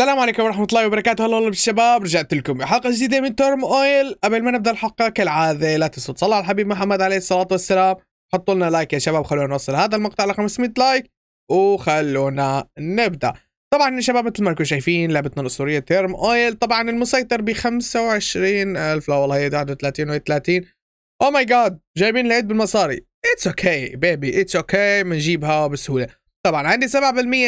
السلام عليكم ورحمة الله وبركاته هلا والله بالشباب رجعت لكم بحلقة جديدة من تورم اويل قبل ما نبدأ الحلقة كالعادة لا تنسوا تصلوا على الحبيب محمد عليه الصلاة والسلام حطوا لنا لايك يا شباب خلونا نوصل هذا المقطع ل 500 لايك وخلونا نبدأ طبعا يا شباب مثل ما انكم شايفين لعبتنا الأسطورية تيرم اويل طبعا المسيطر ب 25000 لا والله هي 31 و 30 او ماي جاد جايبين العيد بالمصاري اتس اوكي بيبي اتس اوكي بنجيبها بسهولة طبعا عندي 7%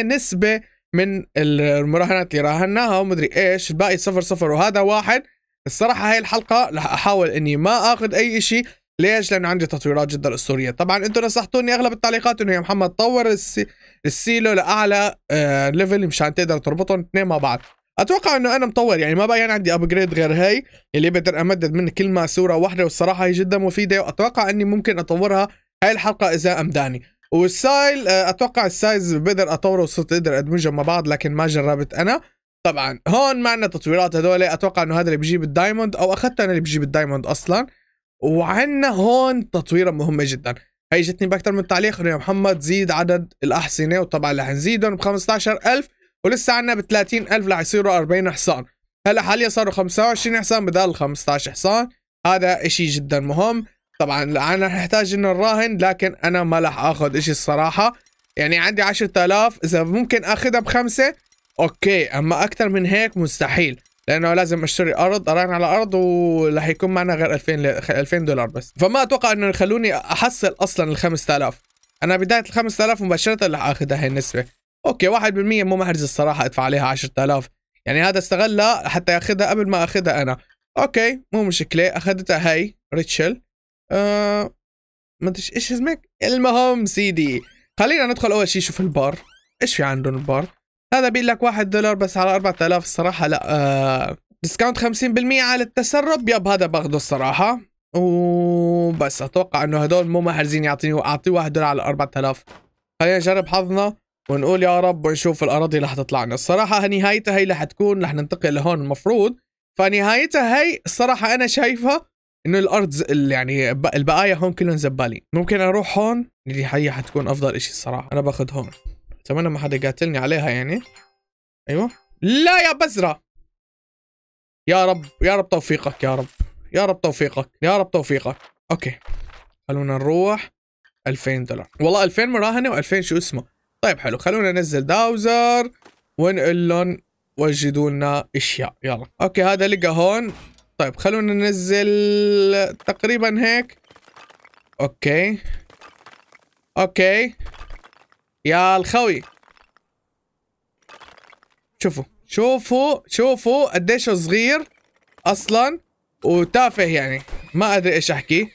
نسبة من المراهنات اللي راهناها ومدري ايش الباقي صفر صفر وهذا واحد الصراحه هاي الحلقه راح احاول اني ما اخذ اي شيء ليش؟ لانه عندي تطويرات جدا اسطوريه، طبعا انتم نصحتوني اغلب التعليقات انه يا محمد طور السي... السيلو لاعلى آه ليفل مشان تقدر تربطهم اثنين مع بعض. اتوقع انه انا مطور يعني ما باين عندي ابجريد غير هي اللي بقدر امدد من كل ما صورة واحده والصراحه هي جدا مفيده واتوقع اني ممكن اطورها هاي الحلقه اذا امداني. والسايل آه، اتوقع السايز بقدر اطوره وصرت اقدر ادمجهم مع بعض لكن ما جربت انا طبعا هون معنا تطويرات هذول اتوقع انه هذا اللي بجيب الدايموند او اخذت انا اللي بجيب الدايموند اصلا وعندنا هون تطويره مهمه جدا هي جتني باكثر من تعليق انه يا محمد زيد عدد الاحصنه وطبعا رح نزيدهم ب 15000 ولسه عندنا ب 30000 رح يصيروا 40 حصان هلا حاليا صاروا 25 حصان بدل 15 حصان هذا اشي جدا مهم طبعا انا احتاج انه نراهن لكن انا ما راح اخذ شيء الصراحه يعني عندي 10000 اذا ممكن اخذها بخمسه اوكي اما اكثر من هيك مستحيل لانه لازم اشتري ارض اراهن على ارض ورح يكون معنا غير 2000 2000 دولار بس فما اتوقع انه يخلوني احصل اصلا ال 5000 انا بدايه ال 5000 مباشره رح اخذها هي النسبه اوكي 1% مو محرز الصراحه ادفع عليها 10000 يعني هذا استغلها حتى ياخذها قبل ما اخذها انا اوكي مو مشكله اخذتها هي ريتشل آه، ما ادري ايش اسمك المهم سيدي خلينا ندخل اول شيء نشوف البار ايش في عندهم البار هذا بيقول لك 1 دولار بس على 4000 الصراحة لا آه ديسكاونت 50% على التسرب يب هذا باخذه الصراحة وبس اتوقع انه هدول مو محرزين يعطيني اعطيه 1 دولار على 4000 خلينا نجرب حظنا ونقول يا رب ونشوف الاراضي اللي حتطلعنا الصراحة نهايتها هي اللي حتكون رح ننتقل لهون المفروض فنهايتها هي الصراحة انا شايفها انه الارض يعني البقايا هون كلهم زبالين ممكن اروح هون اللي هي حتكون افضل اشي الصراحه انا باخذ هون اتمنى ما حدا قاتلني عليها يعني ايوه لا يا بزرة يا رب يا رب توفيقك يا رب يا رب توفيقك يا رب توفيقك اوكي خلونا نروح 2000 دولار والله 2000 مراهنه و2000 شو اسمه طيب حلو خلونا ننزل داوزر ونقول لهم وجدوا لنا اشياء يلا اوكي هذا لقى هون طيب خلونا ننزل تقريبا هيك اوكي اوكي يا الخوي شوفوا شوفوا شوفوا قديش صغير اصلا وتافه يعني ما ادري ايش احكي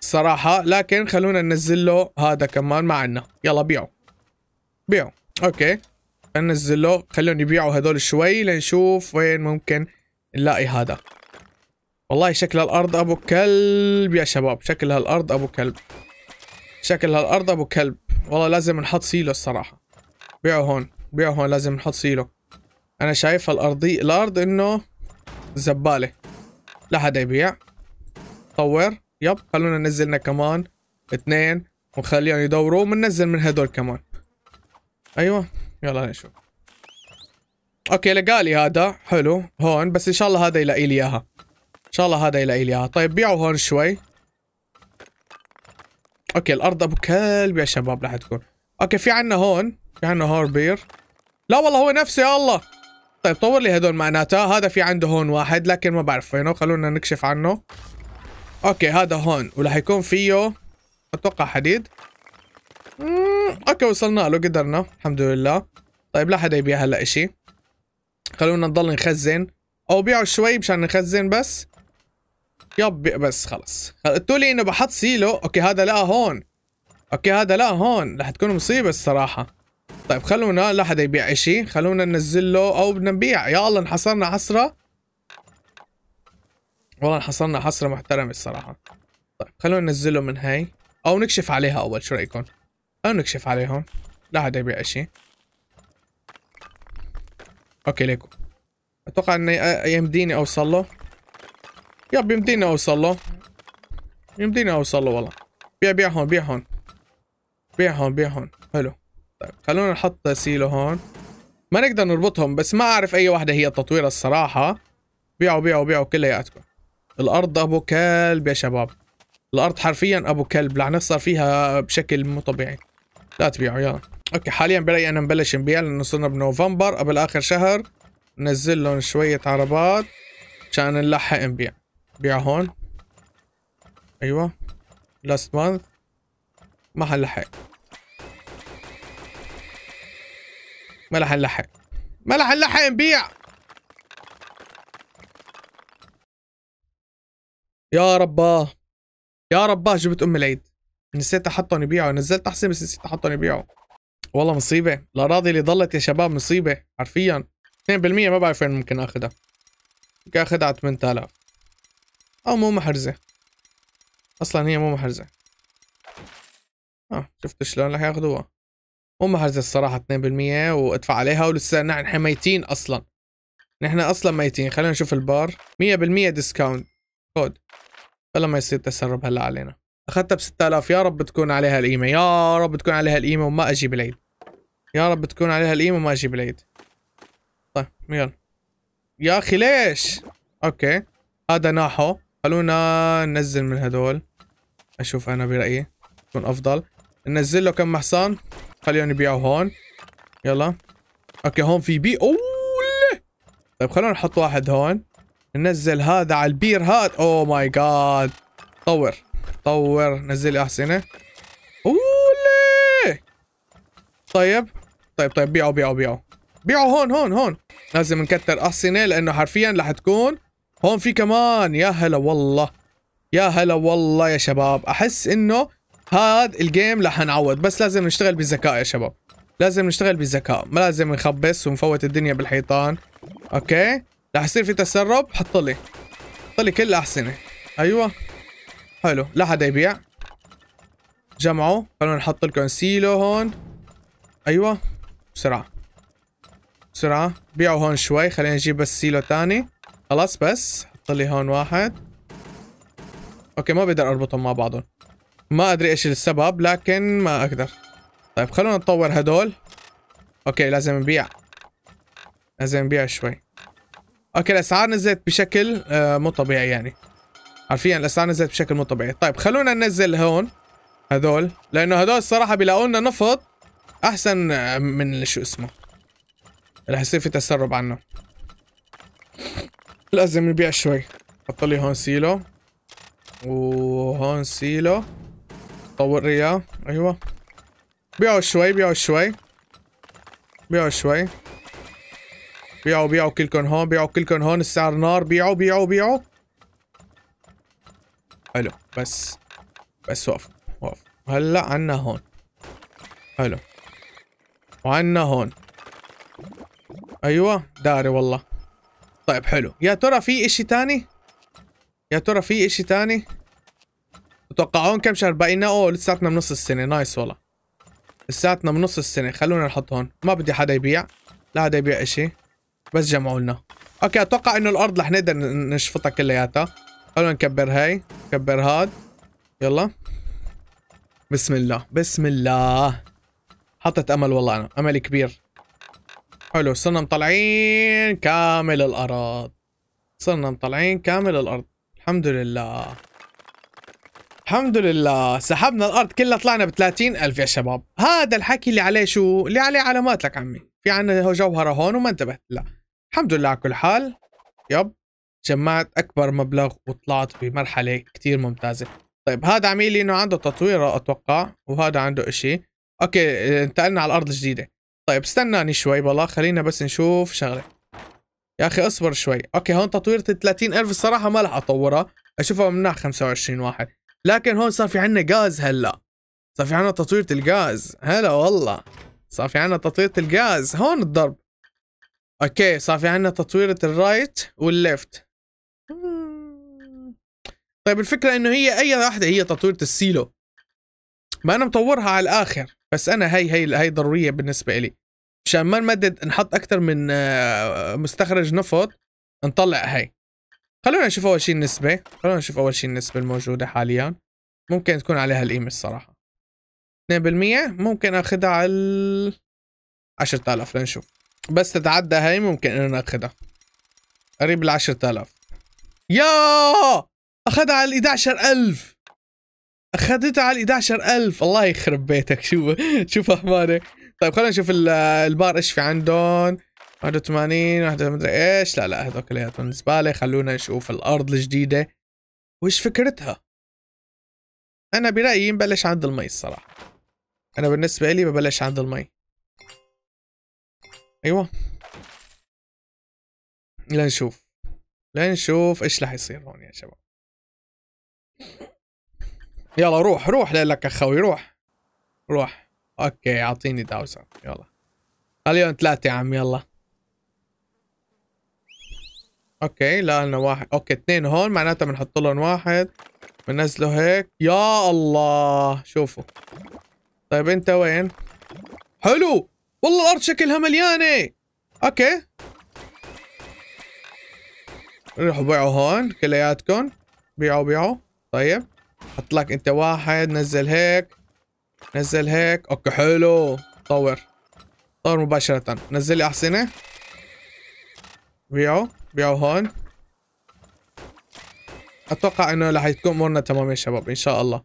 صراحة لكن خلونا ننزل له هذا كمان ما عندنا يلا بيعوا بيعوا اوكي ننزل له خلونا يبيعوا هذول شوي لنشوف وين ممكن نلاقي هذا والله شكل الارض ابو كلب يا شباب شكل هالارض ابو كلب شكل هالارض ابو كلب والله لازم نحط سيلو الصراحه بيعه هون بيعه هون لازم نحط سيلو انا شايف الارضي الارض انه زباله لا حدا يبيع طور يب خلونا ننزلنا كمان اثنين ونخليهم يدوروا وننزل من هدول كمان ايوه يلا نشوف اوكي لقالي هذا حلو هون بس ان شاء الله هذا يلاقي لي اياها ان شاء الله هذا يلاقي لي اياها طيب بيعوا هون شوي اوكي الارض ابو كلب يا شباب راح تكون اوكي في عنا هون في عنا هون بير لا والله هو نفسه يا الله طيب طور لي هدول معناتها هذا في عنده هون واحد لكن ما بعرف وينه خلونا نكشف عنه اوكي هذا هون وراح يكون فيه اتوقع حديد اوكي وصلنا له قدرنا الحمد لله طيب لا حدا يبيع هلا اشي خلونا نضل نخزن او بيعوا شوي مشان نخزن بس يب بس خلص قلتوا لي انه بحط سيلو اوكي هذا لا هون اوكي هذا لا هون رح تكون مصيبه الصراحه طيب خلونا لا حدا يبيع شيء خلونا ننزل له او بدنا نبيع يا الله انحصرنا حسره والله انحصرنا حسره محترمه الصراحه طيب خلونا ننزل له من هاي او نكشف عليها اول شو رايكم خلونا نكشف عليهم لا حدا يبيع شيء اوكي ليكو اتوقع انه يمديني اوصل له يا بيمديني اوصل له يمديني اوصل له والله بيع بيع هون بيع هون بيع هون بيع هون حلو طيب خلونا نحط سيلو هون ما نقدر نربطهم بس ما اعرف اي وحده هي التطوير الصراحه بيعوا بيعوا بيعوا كلياتكم الارض ابو كلب يا شباب الارض حرفيا ابو كلب لعنف صار فيها بشكل مو طبيعي لا تبيعوا يلا اوكي حاليا برايي انا نبلش نبيع لانه صرنا بنوفمبر قبل اخر شهر ننزل لهم شويه عربات عشان نلحق نبيع بيع هون ايوه لاست مانث ما حنلحق ما رح نلحق ما رح نلحق نبيع يا رباه يا رباه جبت ام العيد نسيت احطهم يبيعوا نزلت احسن بس نسيت احطهم يبيعوا والله مصيبه الاراضي اللي ضلت يا شباب مصيبه حرفيا 2% ما بعرف وين ممكن اخذها ممكن اخذها على 8000 أو مو محرزة أصلا هي مو محرزة آه شفت شلون رح ياخذوها مو محرزة الصراحة 2% وادفع عليها ولسه نحن ميتين أصلا نحن أصلا ميتين خلينا نشوف البار 100% ديسكاونت كود بلا ما يصير تسرب هلا علينا اخذتها ب 6000 يا رب تكون عليها القيمه يا رب تكون عليها القيمه وما اجيب العيد يا رب تكون عليها القيمه وما اجيب العيد طيب يلا يا اخي ليش اوكي هذا ناحو خلونا ننزل من هدول اشوف انا برايي يكون افضل ننزل له كم حصان خليهم يبيعوا هون يلا اوكي هون في بي اوه طيب خلونا نحط واحد هون ننزل هذا على البير هاد اوه ماي جاد طور طور نزل احسنه اوه طيب طيب طيب بيعوا بيعوا بيعوا بيعوا هون هون هون لازم نكتر احصنه لانه حرفيا رح تكون هون في كمان يا هلا والله يا هلا والله يا شباب احس انه هاد الجيم رح نعوض بس لازم نشتغل بالذكاء يا شباب لازم نشتغل بالذكاء ما لازم نخبص ونفوت الدنيا بالحيطان اوكي رح يصير في تسرب حط لي حط لي كل احسنه ايوه حلو لا حدا يبيع جمعوا خلونا نحط لكم سيلو هون ايوه بسرعه بسرعه بيعوا هون شوي خلينا نجيب بس سيلو ثاني خلاص بس حط لي هون واحد اوكي ما بقدر اربطهم مع بعضهم ما ادري ايش السبب لكن ما اقدر طيب خلونا نطور هدول اوكي لازم نبيع لازم نبيع شوي اوكي الاسعار نزلت بشكل آه، مو طبيعي يعني حرفيا الاسعار نزلت بشكل مو طبيعي طيب خلونا ننزل هون هدول لانه هدول الصراحه بيلاقوا لنا نفط احسن آه، من شو اسمه رح يصير في تسرب عنه لازم نبيع شوي حط لي هون سيلو وهون سيلو طور لي اياه ايوه بيعوا شوي بيعوا شوي بيعوا شوي بيعوا بيعوا كلكم هون بيعوا كلكم هون السعر نار بيعوا بيعوا بيعوا حلو بس بس وقف وقف هلا عنا هون حلو وعنا هون ايوه داري والله طيب حلو يا ترى في اشي تاني يا ترى في اشي تاني تتوقعون كم شهر باقينا اوه لساتنا بنص السنه نايس والله لساتنا بنص السنه خلونا نحط هون ما بدي حدا يبيع لا حدا يبيع اشي بس جمعوا لنا اوكي اتوقع انه الارض رح نقدر نشفطها كلياتها خلونا نكبر هاي نكبر هاد يلا بسم الله بسم الله حطت امل والله انا امل كبير حلو صرنا مطلعين كامل الأراض صرنا مطلعين كامل الأرض الحمد لله الحمد لله سحبنا الأرض كلها طلعنا ب ألف يا شباب هذا الحكي اللي عليه شو اللي عليه علامات لك عمي في عنا جوهرة هون وما انتبهت لا الحمد لله على كل حال يب جمعت أكبر مبلغ وطلعت بمرحلة كتير ممتازة طيب هذا عميلي إنه عنده تطوير أتوقع وهذا عنده إشي أوكي انتقلنا على الأرض الجديدة طيب استناني شوي بالله خلينا بس نشوف شغله يا اخي اصبر شوي اوكي هون تطويرة ال 30000 الصراحه ما راح اطورها اشوفها من 25 واحد لكن هون صار في عندنا غاز هلا صار في عندنا تطويرة الغاز هلا والله صار في عندنا تطويرة الغاز هون الضرب اوكي صار في عندنا تطويرة الرايت والليفت طيب الفكرة انه هي اي واحدة هي تطويرة السيلو ما انا مطورها على الاخر بس انا هي هي هي ضرورية بالنسبة لي مشان ما نمدد نحط اكثر من آه، مستخرج نفط نطلع هي خلونا نشوف اول شيء النسبه خلونا نشوف اول شيء النسبه الموجوده حاليا ممكن تكون عليها القيمه الصراحه 2% ممكن اخذها على 10000 لنشوف بس تتعدى هاي ممكن انه ناخذها قريب ال 10000 يا اخذها على ال 11000 اخذتها على ال 11000 الله يخرب بيتك شو شو فهمانه طيب خلينا نشوف البار ايش في عندهم 81 واحدة مدري ايش لا لا هذول كلياتهم زبالة خلونا نشوف الارض الجديدة وش فكرتها انا برأيي نبلش عند المي الصراحة انا بالنسبة لي ببلش عند المي ايوه لنشوف لنشوف ايش راح يصير هون يا شباب يلا روح روح لك اخوي روح روح اوكي اعطيني داوسر يلا خليهم ثلاثة يا عم يلا اوكي لا لنا واحد اوكي اثنين هون معناتها بنحط لهم واحد بنزله هيك يا الله شوفوا طيب انت وين حلو والله الارض شكلها مليانه اوكي روحوا بيعوا هون كلياتكم بيعوا بيعوا طيب حط لك انت واحد نزل هيك نزل هيك اوكي حلو طور طور مباشرة نزل لي احصنة بيعوا بيعوا هون اتوقع انه رح تكون امورنا تمام يا شباب ان شاء الله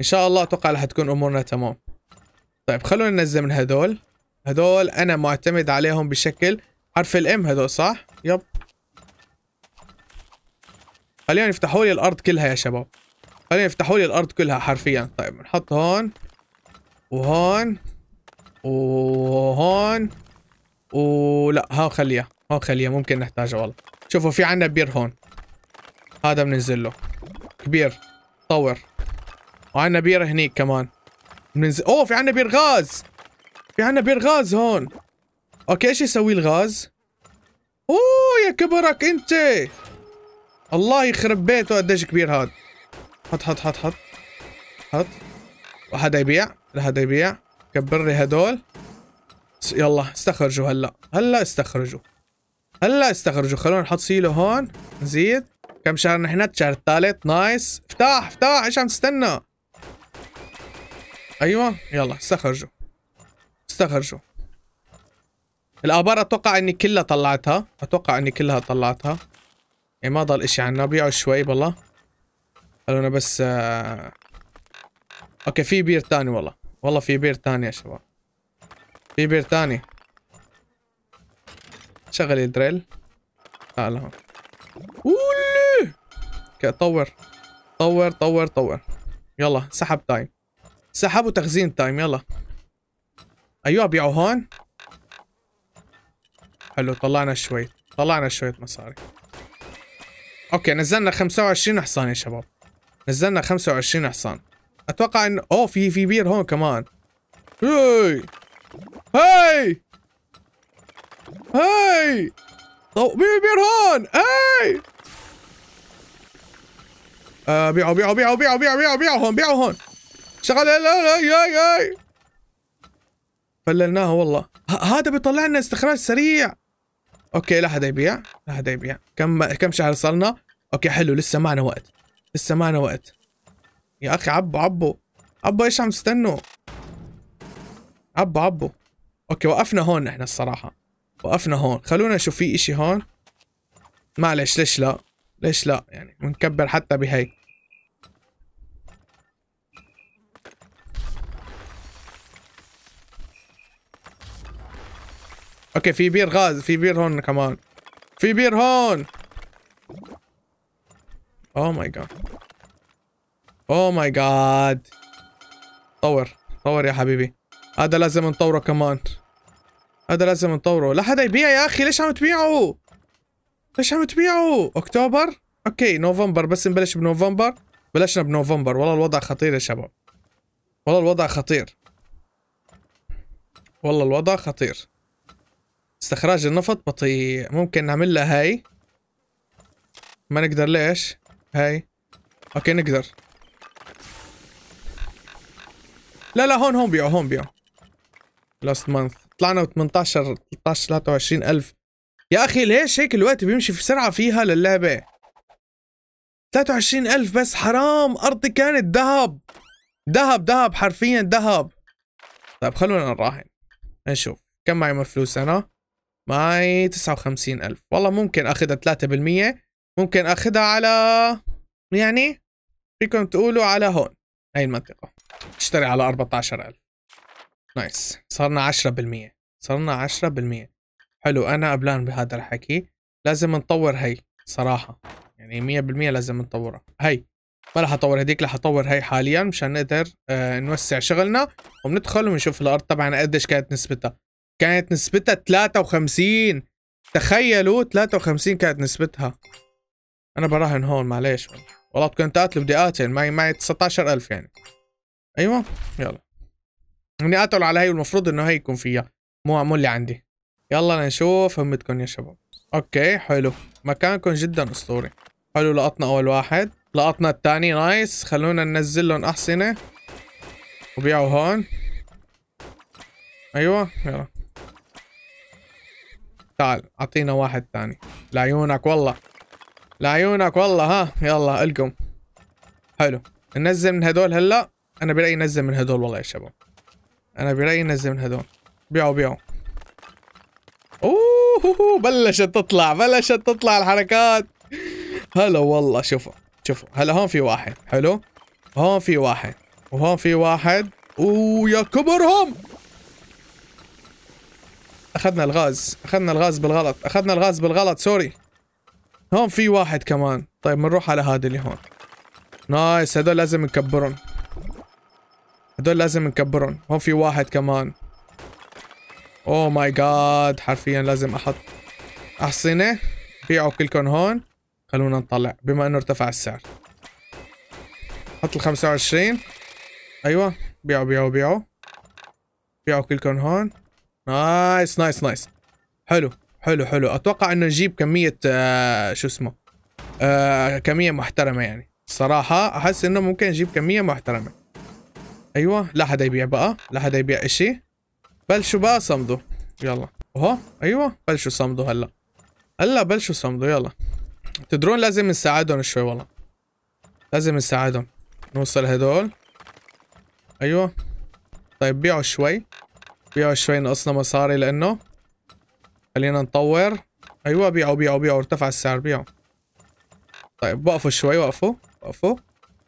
ان شاء الله اتوقع رح تكون امورنا تمام طيب خلونا ننزل من هذول هذول انا معتمد عليهم بشكل حرف الام هذول صح يب خليهم يفتحوا لي الارض كلها يا شباب خليهم يفتحوا لي الارض كلها حرفيا طيب نحط هون وهون وهون ولا ها خليها هون خليها ممكن نحتاجها والله شوفوا في عنا بير هون هذا بننزل له كبير طور وعنا بير هنيك كمان بننزل اوه في عنا بير غاز في عنا بير غاز هون اوكي ايش يسوي الغاز اوه يا كبرك انت الله يخرب بيته قديش كبير هذا حط حط حط حط حط وحدا يبيع هذا يبيع كبر لي هدول يلا استخرجوا هلا هلا استخرجوا هلا استخرجوا خلونا نحط سيلو هون نزيد كم شهر نحن الشهر الثالث نايس افتح افتح ايش عم تستنى ايوه يلا استخرجوا استخرجوا الابار اتوقع اني كلها طلعتها اتوقع اني كلها طلعتها يعني ما ضل اشي عنا بيعوا شوي بالله خلونا بس آه، اوكي في بير ثاني والله والله في بير ثاني يا شباب في بير ثاني شغل الدريل تعال طور طور طور طور يلا سحب تايم سحب وتخزين تايم يلا ايوه ابيعه هون حلو طلعنا شوي طلعنا شوية مصاري اوكي نزلنا 25 حصان يا شباب نزلنا 25 حصان اتوقع ان اوه في في بير هون كمان هاي هاي هاي طو... بير بير هون هاي آه بيعوا بيعوا بيعوا بيعوا بيعوا بيعوا بيعوا هون بيعوا هون شغل لا لا يا يا فللناه والله هذا بيطلع لنا استخراج سريع اوكي لا حدا يبيع لا حدا يبيع كم كم شهر صار لنا اوكي حلو لسه معنا وقت لسه معنا وقت يا اخي عبو عبو عبو ايش عم تستنوا عبو عبو اوكي وقفنا هون نحن الصراحه وقفنا هون خلونا نشوف في اشي هون معلش ليش لا ليش لا يعني بنكبر حتى بهي اوكي في بير غاز في بير هون كمان في بير هون اوه ماي جاد اوه ماي جاد طور طور يا حبيبي هذا لازم نطوره كمان هذا لازم نطوره لا حدا يبيع يا اخي ليش عم تبيعه ليش عم تبيعه اكتوبر اوكي نوفمبر بس نبلش بنوفمبر بلشنا بنوفمبر والله الوضع خطير يا شباب والله الوضع خطير والله الوضع خطير استخراج النفط بطيء ممكن نعمل لها هاي ما نقدر ليش هاي اوكي نقدر لا لا هون هون بيعوا هون بيعوا لاست مانث طلعنا ب 18 13 23 الف يا اخي ليش هيك الوقت بيمشي في سرعه فيها للعبه 23 الف بس حرام ارضي كانت ذهب ذهب ذهب حرفيا ذهب طيب خلونا نراهن نشوف كم معي من فلوس انا معي 59 الف والله ممكن اخذها 3% ممكن اخذها على يعني فيكم تقولوا على هون هاي المنطقة تشتري على 14000 نايس صرنا 10% صرنا 10% حلو أنا قبلان بهذا الحكي لازم نطور هي صراحة يعني 100% لازم نطورها هي ما رح اطور هديك رح اطور هي حاليا مشان نقدر آه نوسع شغلنا وبندخل ونشوف الارض طبعا قديش كانت نسبتها كانت نسبتها 53 تخيلوا 53 كانت نسبتها انا براهن هون معليش والله كنت تقاتل بدي اقاتل معي معي 19000 يعني ايوه يلا بدي اقاتل على هي المفروض انه هي يكون فيها مو مو اللي عندي يلا نشوف همتكم يا شباب اوكي حلو مكانكم جدا اسطوري حلو لقطنا اول واحد لقطنا الثاني نايس خلونا ننزل لهم احصنه وبيعوا هون ايوه يلا تعال اعطينا واحد ثاني لعيونك والله لعيونك والله ها يلا الكم حلو ننزل من هدول هلا انا برايي ننزل من هدول والله يا شباب انا برايي ننزل من هدول بيعوا بيعوا اوه بلشت تطلع بلشت تطلع الحركات هلا والله شوفوا شوفوا هلا هون في واحد حلو هون في واحد وهون في واحد يا كبرهم اخذنا الغاز اخذنا الغاز بالغلط اخذنا الغاز بالغلط سوري هون في واحد كمان طيب بنروح على هذا اللي هون نايس هذول لازم نكبرهم هذول لازم نكبرهم هون في واحد كمان اوه ماي جاد حرفيا لازم احط احصنه بيعوا كلكم هون خلونا نطلع بما انه ارتفع السعر حط ال 25 ايوه بيعوا بيعوا بيعوا بيعوا كلكم هون نايس نايس نايس حلو حلو حلو اتوقع انه نجيب كميه آه شو اسمه آه كميه محترمه يعني الصراحه احس انه ممكن نجيب كميه محترمه ايوه لا حدا يبيع بقى لا حدا يبيع اشي بلشوا بقى صمدوا يلا اهو ايوه بلشوا صمدوا هلا هلا بلشوا صمدوا يلا تدرون لازم نساعدهم شوي والله لازم نساعدهم نوصل هدول ايوه طيب بيعوا شوي بيعوا شوي نقصنا مصاري لانه خلينا نطور ايوه بيعوا بيعوا بيعوا ارتفع السعر بيعوا طيب وقفوا شوي وقفوا وقفوا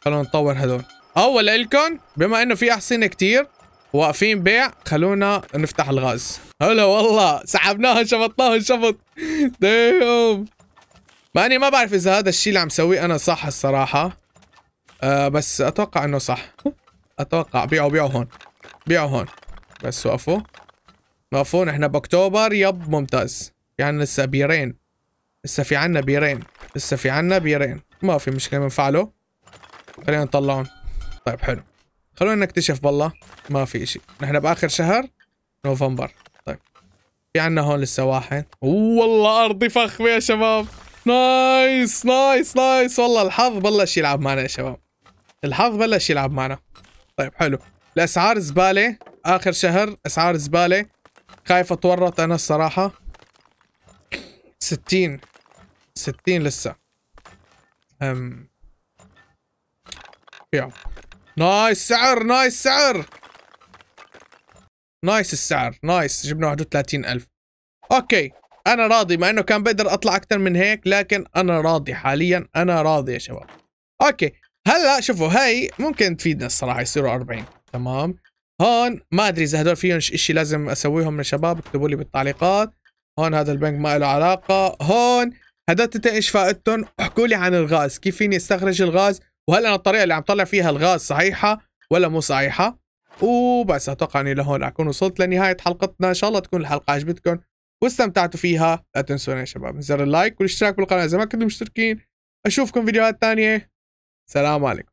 خلونا نطور هدول اول لكم بما انه في احصنه كثير واقفين بيع خلونا نفتح الغاز هلا والله سحبناها شبطناها شبط ديوم ما اني ما بعرف اذا هذا الشيء اللي عم سويه انا صح الصراحه آه بس اتوقع انه صح اتوقع بيعوا بيعوا هون بيعوا هون بس وقفوا مفهوم احنا باكتوبر يب ممتاز يعني لسه بيرين لسه في عنا بيرين لسه في عنا بيرين ما في مشكله بنفعله خلينا نطلعهم طيب حلو خلونا نكتشف بالله ما في اشي نحن باخر شهر نوفمبر طيب في عنا هون لسه واحد والله ارضي فخمه يا شباب نايس نايس نايس والله الحظ بلش يلعب معنا يا شباب الحظ بلش يلعب معنا طيب حلو الاسعار زباله اخر شهر اسعار زباله خايف اتورط انا الصراحة ستين ستين لسه أم. يوم. نايس سعر نايس سعر نايس السعر نايس جبنا 31000 ألف أوكي أنا راضي مع إنه كان بقدر أطلع أكثر من هيك لكن أنا راضي حاليا أنا راضي يا شباب أوكي هلا شوفوا هاي ممكن تفيدنا الصراحة يصيروا 40 تمام هون ما ادري اذا هدول فيهم شيء لازم اسويهم للشباب اكتبوا لي بالتعليقات هون هذا البنك ما له علاقه هون هدول ايش فائدتهم احكوا لي عن الغاز كيف فيني استخرج الغاز وهل انا الطريقه اللي عم طلع فيها الغاز صحيحه ولا مو صحيحه وبس اتوقع اني لهون اكون وصلت لنهايه حلقتنا ان شاء الله تكون الحلقه عجبتكم واستمتعتوا فيها لا تنسونا يا شباب زر اللايك والاشتراك بالقناه اذا ما كنتم مشتركين اشوفكم فيديوهات ثانيه سلام عليكم